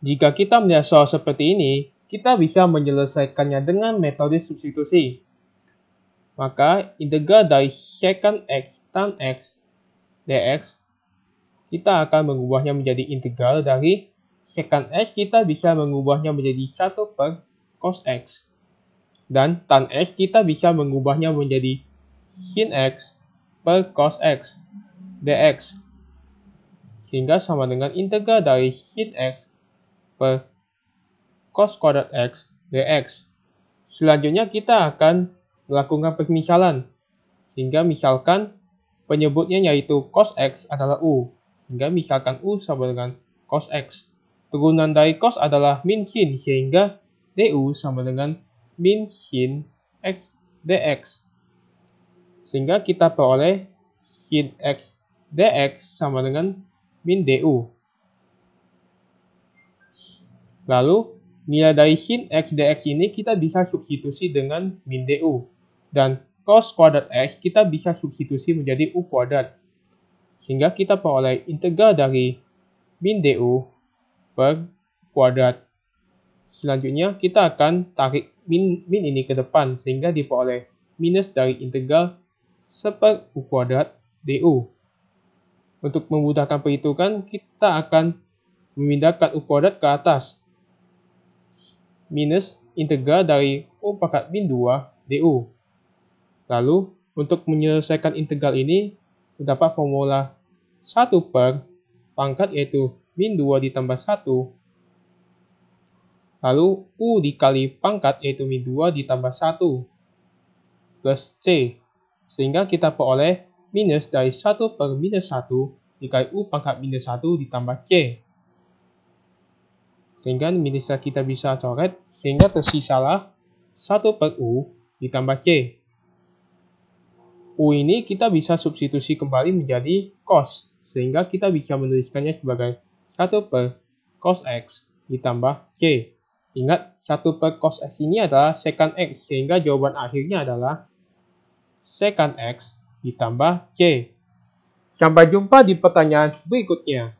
Jika kita melihat soal seperti ini, kita bisa menyelesaikannya dengan metode substitusi. Maka integral dari secant x tan x dx, kita akan mengubahnya menjadi integral dari secant x, kita bisa mengubahnya menjadi 1 per cos x. Dan tan x, kita bisa mengubahnya menjadi sin x per cos x dx. Sehingga sama dengan integral dari sin x per cos kuadrat x dx. Selanjutnya kita akan melakukan permisalan, sehingga misalkan penyebutnya yaitu cos x adalah u, sehingga misalkan u sama dengan cos x. Turunan dari cos adalah min sin, sehingga du sama dengan min sin x dx. Sehingga kita peroleh sin x dx sama dengan min du. Lalu, nilai dari sin x dx ini kita bisa substitusi dengan min du. Dan cos kuadrat x kita bisa substitusi menjadi u kuadrat. Sehingga kita peroleh integral dari min du per kuadrat. Selanjutnya, kita akan tarik min, min ini ke depan sehingga diperoleh minus dari integral seper u kuadrat du. Untuk memudahkan perhitungan, kita akan memindahkan u kuadrat ke atas minus integral dari U pangkat min 2 DU. Lalu, untuk menyelesaikan integral ini, terdapat formula 1 per pangkat yaitu min 2 ditambah 1, lalu U dikali pangkat yaitu min 2 ditambah 1, plus C, sehingga kita peroleh minus dari 1 per minus 1 dikali U pangkat minus 1 ditambah C sehingga minusnya kita bisa coret sehingga tersisalah 1 per U ditambah C. U ini kita bisa substitusi kembali menjadi cos sehingga kita bisa menuliskannya sebagai 1 per cos X ditambah C. Ingat, 1 per cos X ini adalah secant X sehingga jawaban akhirnya adalah secant X ditambah C. Sampai jumpa di pertanyaan berikutnya.